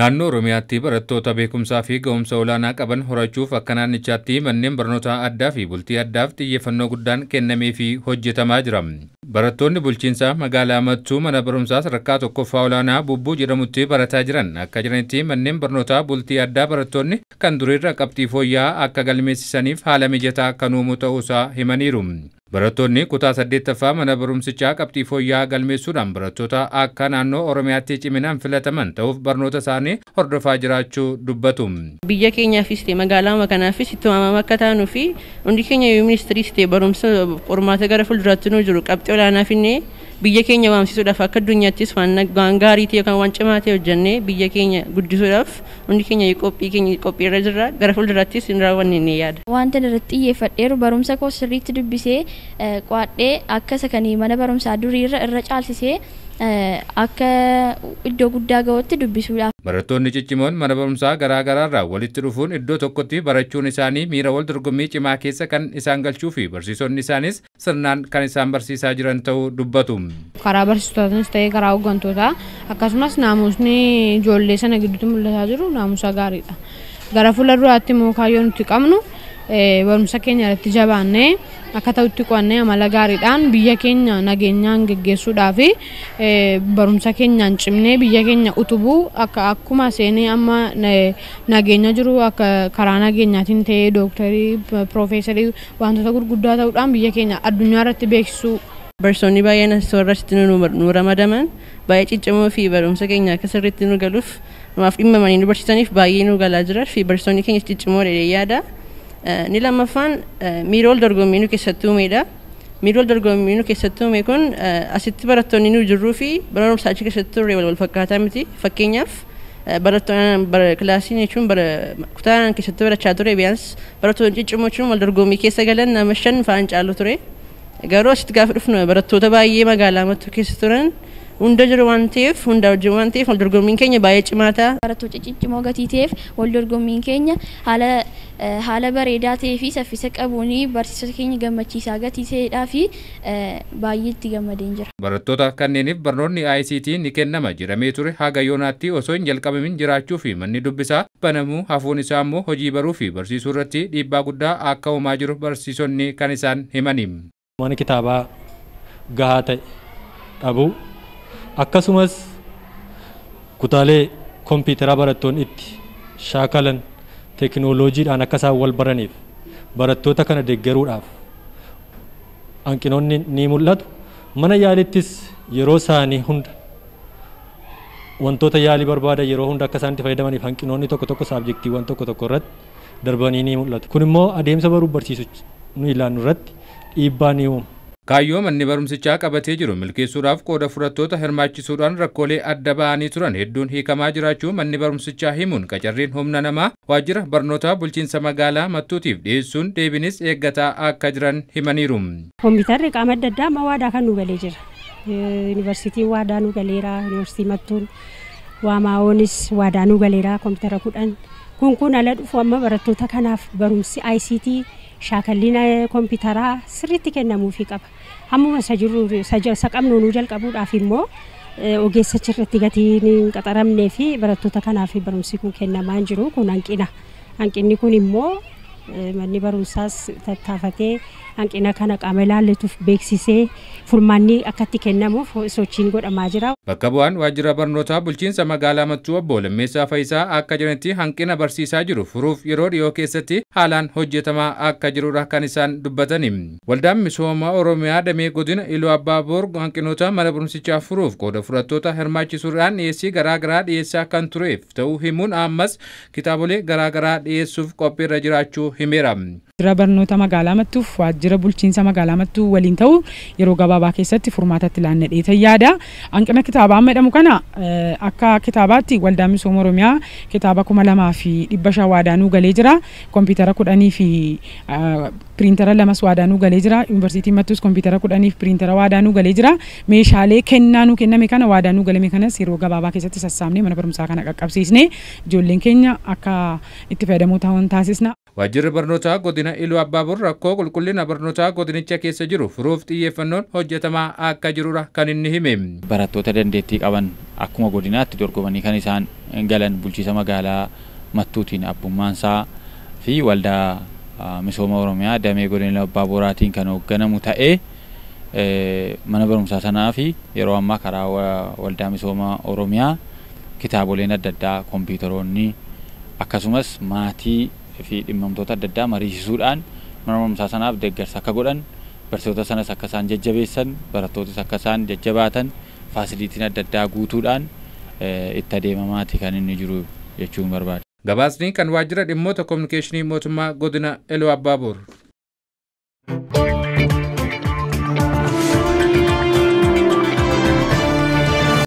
Naannoo Oromiyaatti barattoota beekumsaa fi ga'umsa olaanaa qaban horachuuf akka naannichaatti manneen barnootaa addaa fi bultii addaaf xiyyeeffannoo guddaan kennamee fi hojjetamaa jira. Barattoonni bulchiinsaa magaalaa Mattuu mana barumsaa sadarkaa tokkoffaa olaanaa Bubbuu jedhamutti barataa jiran akka jiranitti manneen barnootaa bultii addaa barattoonni kan duriirra qabxii fooyya'aa akka galmeessisaniif haala mijataa kan uumuu ta'uusaa himaniiru. Barattoonni kutaa saddeettaffaa mana barumsichaa qabxii fooyya'aa galmeessuudhaan barattoota akka naannoo Oromiyaatti ciminaan filataman ta'uuf barnoota isaanii hordofaa jiraachuu dubbatu. Biyya keenyaafis ta'e magaalaama kanaafis itti waamama akka taanuu fi hundi keenya yoo ministeeris ta'e barumsa qormaata gara fuulduraatti nu jiru qabxii olaanaa finnee biyya keenya waamsisuudhaaf akka addunyaattis waan gaariitii yookaan waan cimaatee hojjennee biyya keenya guddisuudhaaf hundi keenya qophii keenya qophii irra jirra gara fuulduraattis hin raawwanne ni yaada. Wanta irratti xiyyeeffadheeru barumsa koo sirriitti dubbisee eh, qo'adhee akka kan mana barumsaa duriirra irra caalsisee Eh, akka iddoo guddaa gahutti dubbisuudhaaf. Barattoonni ciccimoon mana barumsaa garaa garaarraa walitti dhufuun iddoo tokkotti barachuun isaanii miira wal dorgommii cimaa keessa kan isaan galchuu fi barsiisonni isaanis sirnaan kan isaan barsiisaa jiran ta'uu dubbatu. Karaa barsiistootanis ta'ee karaa hooggantootaa akkasumas naamusni ijoollee sana gidduutti mul'ataa jiru naamusa gaariidha. Gara fuula duraatti immoo kaayyoo nuti qabnu Eh, barumsa keenya irratti jabaannee akka ta'utti qo'annee amala gaariidhaan biyya keenya nageenyaan geggeessuudhaa fi eh, barumsa keenyaan cimne biyya keenya utubuu akka akkuma seenee amma eh, nageenya jiru akka karaa nageenyaatiin ta'ee dooktarii piroofeesarii wantoota gurguddaa ta'uudhaan biyya keenya addunyaa irratti beeksisuu barsoonni baay'een asirratti nu ramadaman baay'ee ciccimoo fi barumsa keenya akka sirriitti nu galuuf numaaf dhimma nu barsiisaniif baay'ee nu galaa jira fi keenya ciccimoo dheedee yaada. ni la mafan mirol dorgomminu keessattuu meedha. Miirol dorgomminu keessattuume kun asitti barattoonni nu jirruu fi barnoomsa achi satu turre wal fakata miti. fakinyaf bar Fakkeenyaaf barattoonni kilaasii jechuun kutaan keessatti barachaa ture biyyaans barattoonni ciccimoo jechuun wal dorgommii ke galan nama shan fa'aan caalu ture. Garuu asitti gaafa dhufnu barattoota baay'ee magaalaa ke keessa turan. hunda jiru waan ta'eef hunda wajjin waan ta'eef wal dorgommiin keenya baay'ee cimaataa. Barattoota ciccimoo gatii ta'eef wal dorgommiin keenya haala haala eh, bareedaa ta'ee saffisa qabuun barsiisota keenya gammachiisaa gatii ta'eedhaa fi eh, baay'ee itti gammadeen jira. Barattoota kanneeniif barnoonni ICT ni kennama jedhamee ture haga yoonaatti osoo hin jalqabamin jiraachuu fi manni dubbisaa banamuu hafuun isaa immoo hojii baruu fi barsiisuu irratti dhiibbaa guddaa akka uumaa jiru barsiisonni kan isaan himani. Mana kitaabaa gahaa ta'e dhabuu akkasumas kutaalee kompiitaraa barattoonni itti shaakalan teekinooloojiidhaan akka isaan wal baraniif barattoota kana deeggaruudhaaf hanqinoonni ni mul'atu mana yaalittis yeroo isaanii hunda wantoota yaalii barbaada yeroo hunda akka isaanitti fayyadamaniif hanqinoonni tokko tokko saabjektiiwwan tokko tokko irratti darbanii ni mul'atu kun immoo adeemsa baruu barsiisu nuyi ilaannu irratti dhiibbaa ni uuma. Kaayyoo manni barumsichaa qabatee jiru milkeessuudhaaf qooda furattoota hirmaachisuudhaan rakkoolee adda ba'anii turan hedduun hiikamaa jiraachuu manni barumsichaa himuun qacarriin humna namaa waajjira barnootaa bulchiinsa magaalaa mattuutiif dhiyeessuun deebinis eeggataa akka jiran himaniiru. Kompiitarri qaama adda addaa amma waadaa kan nu galee jira. Yuunivarsiitiin waadaa nu galeera, yuunivarsiitii mattuun waamaa'oonis waadaa nu galeera kompiitara kudhan. kun kun ala dhufu amma barattoota kanaaf barumsi ICT shaakalina kompiitaraa sirritti kennamuufii qaba. Hammuma isa isa qabnu nuu jalqabuudhaaf immoo e, ogeessachi irratti gatiin qaxaramnee fi barattoota kanaaf barumsi kun kennamaa jiru kun hanqina. Hanqinni kun immoo e, manni barumsaas tattaafatee hanqina kana qaama ilaalletuuf beeksisee furmaanni akkatti kennamuuf sochiin godhamaa jira. Bakka bu'aan waajjira barnootaa bulchiinsa magaalaa Mattuu obbo Lammeessaa Fayisaa akka jiranitti hanqina barsiisaa jiru furuuf yeroo dhiyoo keessatti haalaan hojjetamaa akka jirudha kan isaan dubbatani. Waldaan misoomaa Oromiyaa damee godina Iluu Abbaa Borg hanqinoota mana barumsichaa furuuf qooda fudhattoota hirmaachisuudhaan dhiyeessii garaagaraa dhiyeessaa kan tureef ta'uu himuun ammas kitaabolee garaa dhiyeessuuf qophiirra jiraachuu himeera. waajjira barnoota magaalaa mattuuf waajjira bulchiinsa magaalaa mattuu waliin ta'uu yeroo gabaabaa keessatti furmaatatti laannadheeta yaada. Hanqina kitaabaa madhamu kana akka kitaabaatti waldaa misooma Oromiyaa kitaaba kuma lamaa fi dhibba shan waadaanuu galee jira. Kompiitara kudhanii fi piriintara lamas waadaanuu galee jira. Yuunivarsiitiin mattuus kompiitara kudhanii fi piriintara waadaanuu galee jira. Meeshaalee kennaa nu kenname kana waadaanuu galame kanas yeroo gabaabaa keessatti sassaabnee mana barumsaa kana qaqqabsiisnee ijoolleen keenya akka itti fayyadamoo ta'an taasisna. Waajjirri barnootaa godina Iluu Abbaaboor rakkoo qulqullina barnootaa godinicha keessa jiru furuuf xiyyeeffannoon hojjetamaa akka jirudha kan inni hime. Barattoota dandeettii qaban akkuma godinaatti dorgomanii kan isaan galan bulchiisa magaalaa mattuutiin abbummaansaa fi waldaa misooma Oromiyaa damee godina Abbaabooraatiin kan hoogganamu ta'ee mana barumsaa sanaa fi yeroo ammaa karaa waldaa misooma Oromiyaa kitaaboleen adda addaa kompiitaroonni akkasumas maatii fi dhimmamtoota adda addaa mariisisuudhaan mana sanaaf deggersa akka godhan barsoota sanas akka isaan jajjabeessan barattootis akka isaan jajjabaatan faasilitiin adda addaa guutuudhaan eh, itti adeemamaati kan inni jiru jechuun barbaada. Gabaasni kan waajjira dhimmoota koominikeeshinii mootummaa godina Eloo Abbaaboor.